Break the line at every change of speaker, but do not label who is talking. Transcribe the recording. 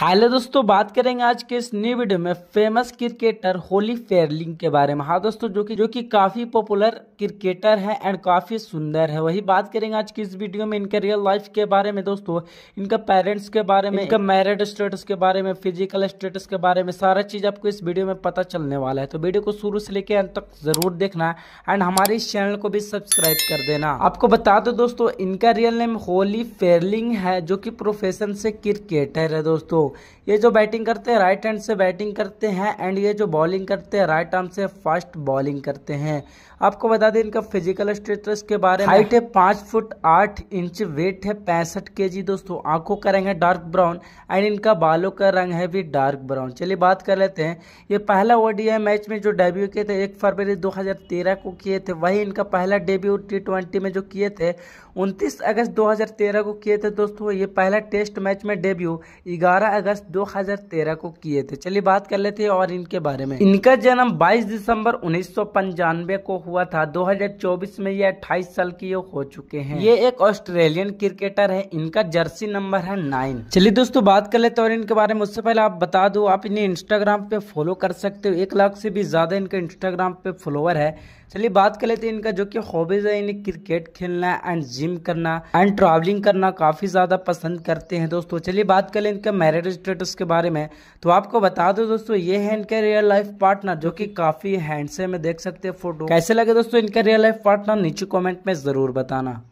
hello दोस्तों बात करेंगे आज के इस न्यू वीडियो में फेमस क्रिकेटर होली फेयरलिंग के बारे में हाँ दोस्तों जो कि जो कि काफी पॉपुलर क्रिकेटर है एंड काफी सुंदर है वही बात करेंगे आज की इस वीडियो में इनके रियल लाइफ के बारे में दोस्तों इनका पेरेंट्स के बारे में इनका मैरिड स्टेटस के बारे में फिजिकल स्टेटस के बारे में सारा चीज आपको इस वीडियो में पता चलने वाला है तो वीडियो को शुरू से लेकर अंत तक जरूर देखना एंड हमारे इस चैनल को भी सब्सक्राइब कर देना आपको बता दो दोस्तों इनका रियल नेम होली फेयरलिंग है जो की प्रोफेशन से क्रिकेटर है दोस्तों ये जो बैटिंग करते हैं राइट हैंड से बैटिंग करते हैं एंड ये जो बॉलिंग करते हैं राइट आर्म से फास्ट बॉलिंग करते हैं आपको बता दें इनका फिजिकल स्टेटस के बारे में हाइट है पाँच फुट आठ इंच वेट है पैंसठ के दोस्तों आंखों का रंग है डार्क ब्राउन एंड इनका बालों का रंग है भी डार्क ब्राउन चलिए बात कर लेते हैं ये पहला ओ मैच में जो डेब्यू किए थे एक फरवरी दो को किए थे वही इनका पहला डेब्यू टी में जो किए थे उनतीस अगस्त दो को किए थे दोस्तों ये पहला टेस्ट मैच में डेब्यू ग्यारह अगस्त 2013 को किए थे चलिए बात कर लेते हैं और इनके बारे में इनका जन्म 22 दिसंबर उन्नीस को हुआ था 2024 में ये 28 साल की हो चुके हैं ये एक ऑस्ट्रेलियन क्रिकेटर है इनका जर्सी नंबर है नाइन चलिए दोस्तों बात कर लेते हैं और इनके बारे में उससे पहले आप बता दो आप इन्हें इंस्टाग्राम पे फॉलो कर सकते हो एक लाख से भी ज्यादा इनका इंस्टाग्राम पे फॉलोअर है चलिए बात कर लेते हैं इनका जो कि हॉबीज है इन्हें क्रिकेट खेलना एंड जिम करना एंड ट्रैवलिंग करना काफी ज्यादा पसंद करते हैं दोस्तों चलिए बात कर लें इनका मैरिड मैरिड स्टेटस के बारे में तो आपको बता दो दोस्तों ये है इनके रियल लाइफ पार्टनर जो कि काफी हैंडसम है देख सकते हैं फोटो कैसे लगे दोस्तों इनका रियल लाइफ पार्टनर नीचे कॉमेंट में जरूर बताना